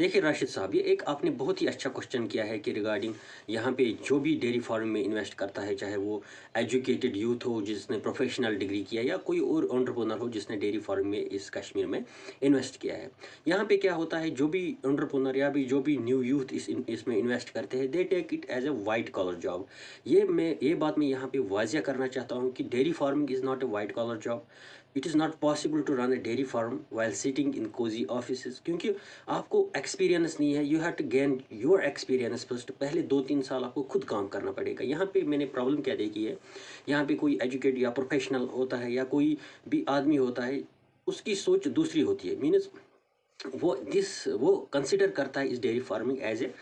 देखिए राशिद साहब ये एक आपने बहुत ही अच्छा क्वेश्चन किया है कि रिगार्डिंग यहाँ पे जो भी डेयरी फार्म में इन्वेस्ट करता है चाहे वो एजुकेटेड यूथ हो जिसने प्रोफेशनल डिग्री किया या कोई और ऑन्टरप्रोनर हो जिसने डेयरी फार्म में इस कश्मीर में इन्वेस्ट किया है यहाँ पे क्या होता है जो भी ऑन्टरप्रोनर या भी जो भी न्यू यूथ इस इसमें इन्वेस्ट करते हैं they take it as a white collar job ये मैं ये बात मैं यहाँ पर वाजिया करना चाहता हूँ कि dairy farming is not a white collar job it is not possible to run a dairy farm while sitting in cozy office क्योंकि आपको एक्सपीरियंस नहीं है you have to gain your experience first पहले दो तीन साल आपको खुद काम करना पड़ेगा यहाँ पे मैंने प्रॉब्लम क्या देखी है यहाँ पे कोई एजुकेट या प्रोफेशनल होता है या कोई भी आदमी होता है उसकी सोच दूसरी होती है मीनस वो दिस वो कंसिडर करता है इस dairy farming as a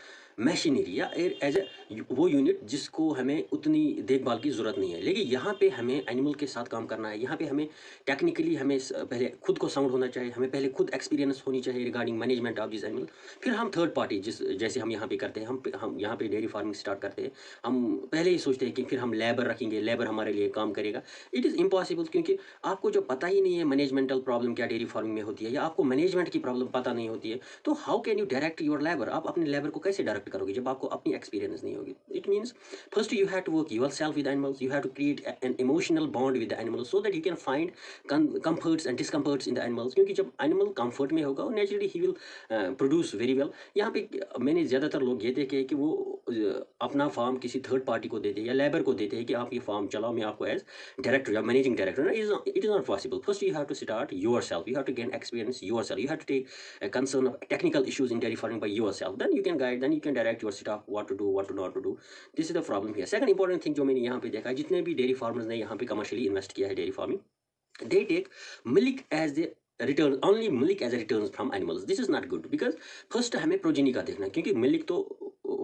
machinery या एज ए वो यूनिट जिसको हमें उतनी देखभाल की ज़रूरत नहीं है लेकिन यहाँ पे हमें एनिमल के साथ काम करना है यहाँ पे हमें टेक्निकली हमें पहले खुद को साउंड होना चाहिए हमें पहले खुद एक्सपीरियंस होनी चाहिए regarding management of this animal फिर हम थर्ड पार्टी जिस जैसे हम यहाँ पे करते हैं हम हम यहाँ पे डेयरी फार्मिंग स्टार्ट करते हैं हम पहले ही सोचते हैं कि फिर हम लेबर रखेंगे लेबर हमारे लिए काम करेगा इट इज़ इम्पॉसिबल क्योंकि आपको जो पता ही नहीं है मैनेजमेंटल प्रॉब्लम क्या डेयरी फार्मिंग में होती है या आपको मैनेजमेंट की प्रॉब्लम पता नहीं होती है तो how can you direct your labour आप अपने लेबर को कैसे डायरेक्ट एक्सपेक्ट करोगे जब आपको अपनी एक्सपीरियंस नहीं होगी it means first you have to work yourself with animals you have to create an emotional bond with animal so that you can find comforts and discomforts in the animals क्योंकि जब animal comfort में होगा naturally ही will produce very well यहाँ पे मैंने ज़्यादातर लोग ये देखे कि वो uh, अपना फार्म किसी थर्ड पार्टी को देते हैं या लेबर को देते हैं कि आप ये फार्म चलाओ मैं आपको एज डायरेक्टर या managing director it is not possible first you have to start yourself you have to gain experience yourself you have to take concern of technical issues in dairy farming by yourself then you can guide then you can direct your staff what to do what to not to do this is the problem है second important thing जो मैंने यहाँ पे देखा है जितने भी dairy farmers ने यहाँ पे कमर्शियली इन्वेस्ट किया है dairy farming they take milk as a return only milk as a return from animals this is not good because first हमें प्रोजीनी का देखना क्योंकि मिल्क तो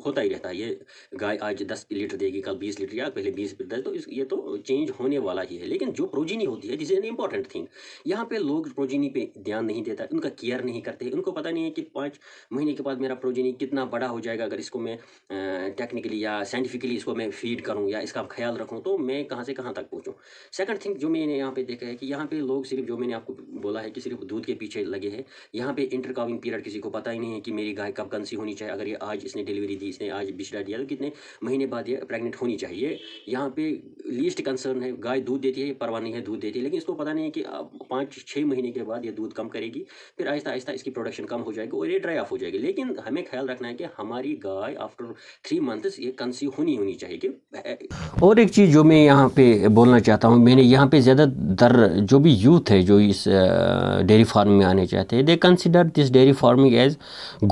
होता ही रहता है ये गाय आज दस लीटर देगी कल बीस लीटर या पहले बीस लीटर तो इस ये तो चेंज होने वाला ही है लेकिन जो प्रोजीनी होती है this is an important thing यहाँ पे लोग प्रोजीनी पे ध्यान नहीं देता उनका केयर नहीं करते उनको पता नहीं है कि पाँच महीने के बाद मेरा प्रोजीनी कितना बड़ा हो जाएगा अगर इसको मैं टेक्निकली या साइंटिफिकली इसको मैं फीड करूँ या इसका ख्याल रखूँ तो मैं कहाँ से कहाँ तक पहुँचूँ सेकेंड थिंग जो मैंने यहाँ पे देखा है कि यहाँ पर लोग सिर्फ जो मैंने आपको बोला है कि सिर्फ दूध के पीछे लगे हैं यहाँ पर इंटरकाउिंग पीरियड किसी को पता ही नहीं है कि मेरी गाय कब कंसी होनी चाहिए अगर ये आज इसने डिलीवरी दी जी से आज बिछड़ा दिया तो कितने महीने बाद ये प्रेग्नेंट होनी चाहिए यहाँ पे लीस्ट कंसर्न है गाय दूध देती है परवा नहीं है दूध देती है लेकिन इसको पता नहीं है कि पाँच छः महीने के बाद ये दूध कम करेगी फिर आहिस्ता आहिस्ता इसकी प्रोडक्शन कम हो जाएगी और ये ड्राई ऑफ हो जाएगी लेकिन हमें ख्याल रखना है कि हमारी गाय आफ्टर थ्री मंथ्स ये कंसीव होनी होनी चाहिए कि और एक चीज़ जो मैं यहाँ पर बोलना चाहता हूँ मैंने यहाँ पे ज़्यादातर जो भी यूथ है जो इस डेयरी फार्म में आने चाहते हैं they consider this dairy farming as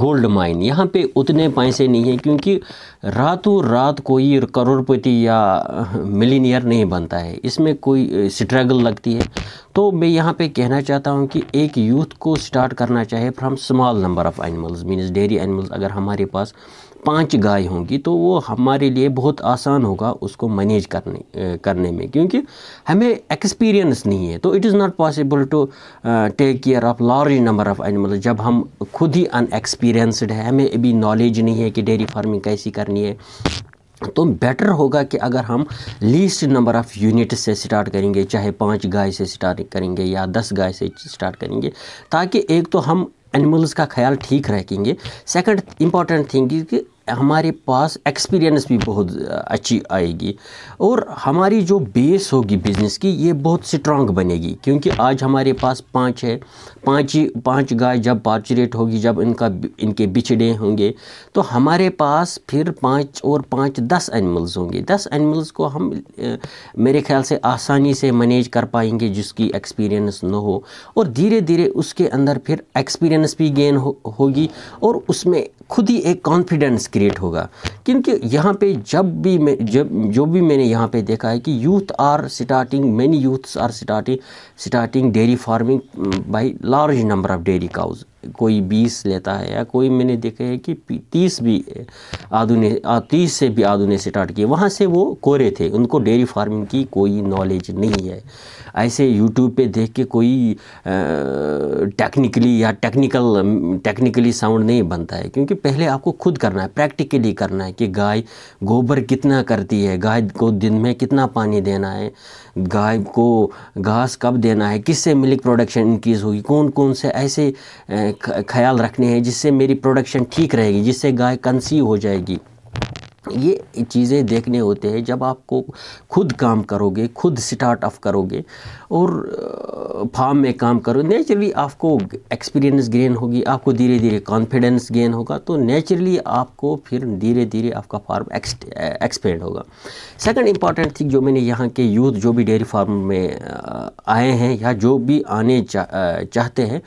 gold mine यहाँ पे उतने पैसे नहीं है क्योंकि रातों रात कोई करोड़पति या मिलीनियर नहीं बनता है इसमें कोई स्ट्रगल लगती है तो मैं यहाँ पे कहना चाहता हूँ कि एक यूथ को स्टार्ट करना चाहिए from small number of animals means dairy animals अगर हमारे पास पांच गाय होंगी तो वो हमारे लिए बहुत आसान होगा उसको मैनेज करने करने में क्योंकि हमें एक्सपीरियंस नहीं है तो it is not possible to take care of large number of animal जब हम खुद ही अनएक्सपीरियंसड है हमें अभी नॉलेज नहीं है कि डेयरी फार्मिंग कैसी करनी है तो बेटर होगा कि अगर हम लीस्ट नंबर ऑफ़ यूनिट से स्टार्ट करेंगे चाहे पाँच गाय से स्टार्ट करेंगे या दस गाय से स्टार्ट करेंगे ताकि एक तो हम एनिमल्स का ख्याल ठीक रखेंगे सेकंड इम्पॉर्टेंट थिंग कि हमारे पास एक्सपीरियंस भी बहुत अच्छी आएगी और हमारी जो बेस होगी बिज़नेस की ये बहुत स्ट्रांग बनेगी क्योंकि आज हमारे पास पाँच है पाँच ही पाँच गाय जब पार्चुरेट होगी जब इनका इनके बिछड़े होंगे तो हमारे पास फिर पाँच और पाँच दस एनिमल्स होंगे दस एनिमल्स को हम मेरे ख्याल से आसानी से मैनेज कर पाएंगे जिसकी एक्सपीरियंस न हो और धीरे धीरे उसके अंदर फिर एक्सपीरियंस भी गेन हो, होगी और उसमें खुद ही एक कॉन्फिडेंस क्रिएट होगा क्योंकि यहाँ पे जब भी मैं जब जो भी मैंने यहाँ पे देखा है कि youth are starting many youths are starting starting dairy farming by large number of dairy cows कोई बीस लेता है या कोई मैंने देखा है कि तीस भी आधुनिक तीस से भी आधुनिक स्टार्ट किए वहाँ से वो कोरे थे उनको डेयरी फार्मिंग की कोई नॉलेज नहीं है ऐसे यूट्यूब पे देख के कोई टेक्निकली या टेक्निकल टेक्निकली साउंड नहीं बनता है क्योंकि पहले आपको खुद करना है प्रैक्टिकली करना है कि गाय गोबर कितना करती है गाय को दिन में कितना पानी देना है गाय को घास कब देना है किससे मिल्क प्रोडक्शन इंक्रीज़ होगी कौन कौन से ऐसे ख्याल रखने हैं जिससे मेरी प्रोडक्शन ठीक रहेगी जिससे गाय कंसीव हो जाएगी ये चीज़ें देखने होते हैं जब आपको खुद काम करोगे खुद स्टार्टअप करोगे और फार्म में काम करो नेचुरली आपको एक्सपीरियंस गेन होगी आपको धीरे धीरे कॉन्फिडेंस गेन होगा तो नेचुरली आपको फिर धीरे धीरे आपका फार्म एक्सपेंड होगा सेकंड इंपॉर्टेंट थिंग जो मैंने यहाँ के यूथ जो भी डेयरी फार्म में आए हैं या जो भी आने चा, चाहते हैं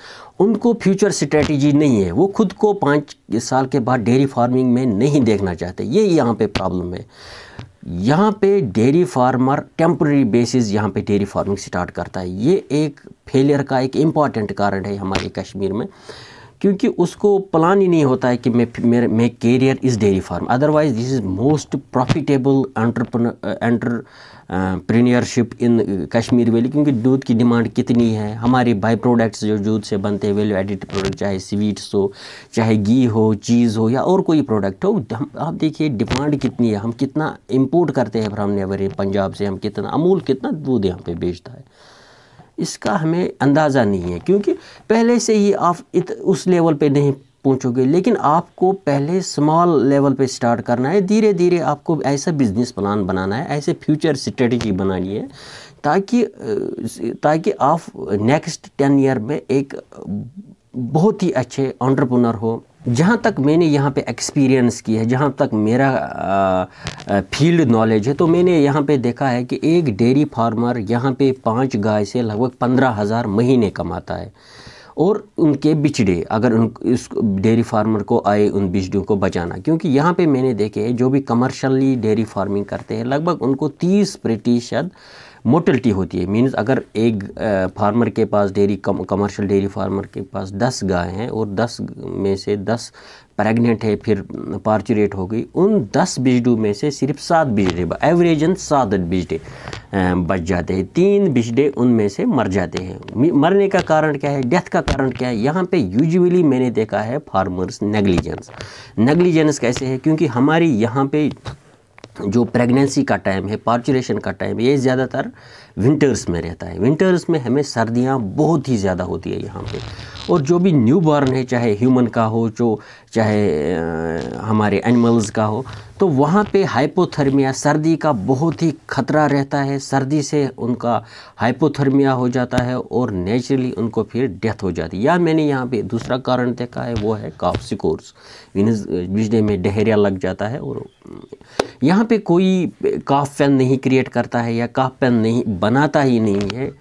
उनको फ्यूचर स्ट्रेटजी नहीं है वो खुद को पाँच साल के बाद डेयरी फार्मिंग में नहीं देखना चाहते ये यहाँ पे प्रॉब्लम है यहाँ पे डेयरी फार्मर टेम्प्रेरी बेसिस यहाँ पे डेयरी फार्मिंग स्टार्ट करता है ये एक फेलियर का एक इम्पॉर्टेंट कारण है हमारे कश्मीर में क्योंकि उसको प्लान ही नहीं होता है कि मैं मेरे मैं career is dairy farm otherwise this is most profitable entrepreneurship in Kashmir valley क्योंकि दूध की डिमांड कितनी है हमारे बाई प्रोडक्ट्स जो दूध से बनते हैं वैल्यू एडिड प्रोडक्ट चाहे स्वीट्स हो चाहे घी हो चीज़ हो या और कोई प्रोडक्ट हो हम आप देखिए डिमांड कितनी है हम कितना इम्पोर्ट करते हैं फ्राम नेवर पंजाब से हम कितना अमूल कितना दूध यहाँ पर बेचता है इसका हमें अंदाज़ा नहीं है क्योंकि पहले से ही आप इत, उस लेवल पे नहीं पहुंचोगे लेकिन आपको पहले स्मॉल लेवल पे स्टार्ट करना है धीरे धीरे आपको ऐसा बिजनेस प्लान बनाना है ऐसे फ्यूचर स्ट्रेटजी बनानी है ताकि ताकि आप नेक्स्ट टेन ईयर में एक बहुत ही अच्छे ऑन्टरप्रनर हो जहाँ तक मैंने यहाँ पे एक्सपीरियंस की है जहाँ तक मेरा फील्ड नॉलेज है तो मैंने यहाँ पे देखा है कि एक डेयरी फार्मर यहाँ पे पाँच गाय से लगभग पंद्रह हज़ार महीने कमाता है और उनके बिचड़े अगर उन इस डेयरी फार्मर को आए उन बिचड़ों को बचाना क्योंकि यहाँ पे मैंने देखे जो भी कमर्शली डेयरी फार्मिंग करते हैं लगभग उनको तीस प्रतिशत मोटलिटी होती है मीन्स अगर एक फार्मर के पास डेयरी कम, कमर्शियल डेयरी फार्मर के पास दस गाय हैं और दस में से दस प्रेग्नेंट है फिर पार्चुरेट हो गई उन दस बिजडू में से सिर्फ सात बिजडे एवरेजन सात बिजडे बच जाते हैं तीन बिजडे उनमें से मर जाते हैं मरने का कारण क्या है डेथ का कारण क्या है यहाँ पे यूजुअली मैंने देखा है फार्मर्स नेग्लिजेंस नेग्लिजेंस कैसे है क्योंकि हमारी यहाँ पे जो प्रेगनेंसी का टाइम है पार्चुरेशन का टाइम ये ज़्यादातर विंटर्स में रहता है विंटर्स में हमें सर्दियाँ बहुत ही ज़्यादा होती है यहाँ पे और जो भी न्यू बॉर्न है चाहे ह्यूमन का हो जो चाहे हमारे एनिमल्स का हो तो वहाँ पे हाइपोथर्मिया सर्दी का बहुत ही खतरा रहता है सर्दी से उनका हाइपोथर्मिया हो जाता है और नेचुरली उनको फिर डेथ हो जाती है या मैंने यहाँ पे दूसरा कारण देखा है वो है काफ सिकोर्स बिजली में डहेरिया लग जाता है और यहाँ पे कोई काफ पेन नहीं क्रिएट करता है या काफ पेन नहीं बनाता ही नहीं है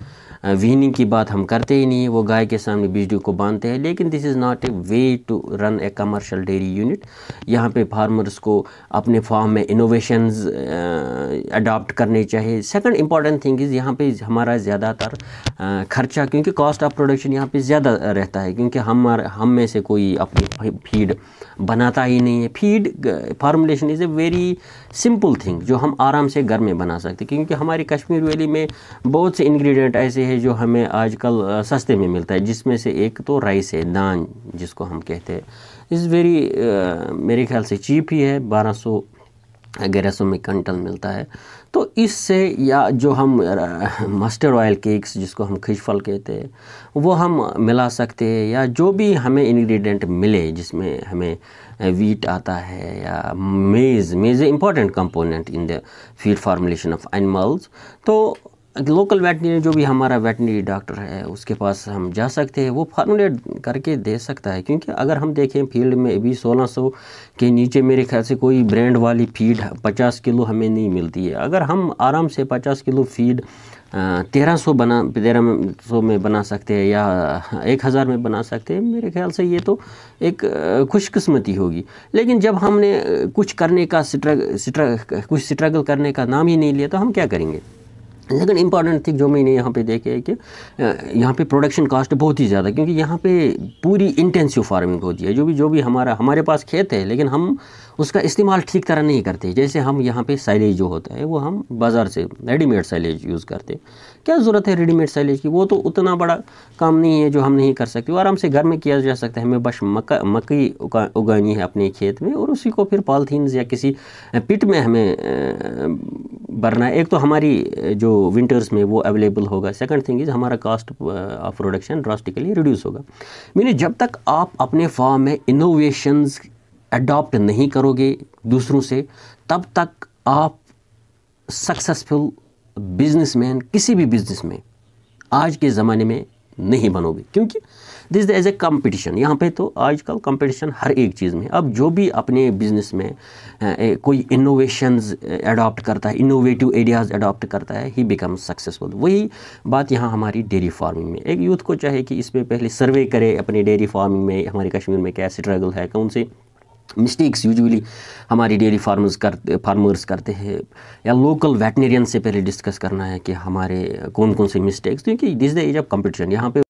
वीनिंग की बात हम करते ही नहीं वो गाय के सामने बिजली को बांधते हैं लेकिन this is not a way to run a commercial dairy unit यहाँ पे फार्मर्स को अपने फार्म में इनोवेशंस अडाप्ट करने चाहिए सेकंड इंपॉर्टेंट थिंग इज़ यहाँ पे हमारा ज़्यादातर खर्चा क्योंकि कॉस्ट ऑफ प्रोडक्शन यहाँ पे ज़्यादा रहता है क्योंकि हम हम में से कोई अपनी फीड बनाता ही नहीं है feed formulation is a very simple thing जो हम आराम से घर में बना सकते क्योंकि हमारी कश्मीर वैली में बहुत से इंग्रेडिएंट ऐसे हैं जो हमें आजकल सस्ते में मिलता है जिसमें से एक तो राइस है दान जिसको हम कहते हैं इज़ वेरी uh, मेरे ख्याल से चीप ही है बारह सौ अगर सौ में टन मिलता है तो इससे या जो हम मस्टर्ड ऑयल केक्स जिसको हम खिजफल कहते हैं वो हम मिला सकते हैं या जो भी हमें इंग्रेडिएंट मिले जिसमें हमें वीट आता है या maize maize important component in the feed formulation of animals तो लोकल वेटनरी जो भी हमारा वेटनरी डॉक्टर है उसके पास हम जा सकते हैं वो फार्मूलेट करके दे सकता है क्योंकि अगर हम देखें फील्ड में अभी 1600 के नीचे मेरे ख्याल से कोई ब्रांड वाली फीड 50 किलो हमें नहीं मिलती है अगर हम आराम से 50 किलो फीड तेरह सौ बना तेरह सौ में बना सकते हैं या एक हज़ार में बना सकते हैं मेरे ख्याल से ये तो एक खुशकस्मती होगी लेकिन जब हमने कुछ करने का स्ट्रग स्ट्रग कुछ स्ट्रगल करने का नाम ही नहीं लिया तो हम क्या करेंगे लेकिन इंपॉर्टेंट थिंग जो मैंने यहाँ पे देखे है कि यहाँ पे प्रोडक्शन कास्ट बहुत ही ज़्यादा क्योंकि यहाँ पे पूरी इंटेंसिव फार्मिंग होती है जो भी जो भी हमारा हमारे पास खेत है लेकिन हम उसका इस्तेमाल ठीक तरह नहीं करते जैसे हम यहाँ पे साइलेज जो होता है वो हम बाज़ार से रेडीमेड साइलेज यूज़ करते क्या ज़रूरत है रेडीमेड साइलेज की वो तो उतना बड़ा काम नहीं है जो हम नहीं कर सकते आराम से घर में किया जा सकता है हमें बस मक मकई उगानी है अपने खेत में और उसी को फिर पॉलीथीन या किसी पिट में हमें भरना है एक तो हमारी जो विंटर्स में वो अवेलेबल होगा सेकंड थिंग इज़ हमारा cost of production drastically reduce होगा मैंने जब तक आप अपने फार्म में इनोवेशंस अडॉप्ट नहीं करोगे दूसरों से तब तक आप सक्सेसफुल बिजनेसमैन किसी भी बिजनेस में आज के ज़माने में नहीं बनोगे क्योंकि दिस एज ए कंपटीशन यहाँ पे तो आजकल कंपटीशन हर एक चीज़ में अब जो भी अपने बिजनेस में कोई इनोवेशंस अडॉप्ट करता है इनोवेटिव आइडियाज़ अडॉप्ट करता है ही बिकम सक्सेसफुल वही बात यहाँ हमारी डेयरी फार्मिंग में एक यूथ को चाहे कि इसमें पहले सर्वे करे अपने डेयरी फार्मिंग में हमारे कश्मीर में क्या स्ट्रगल है कौन सी मिस्टेक्स यूजुअली हमारे डेयरी फार्मर्स कर फार्मर्स करते हैं या लोकल वेटनेरियन से पहले डिस्कस करना है कि हमारे कौन कौन से मिस्टेक्स क्योंकि this the age of competition यहाँ पे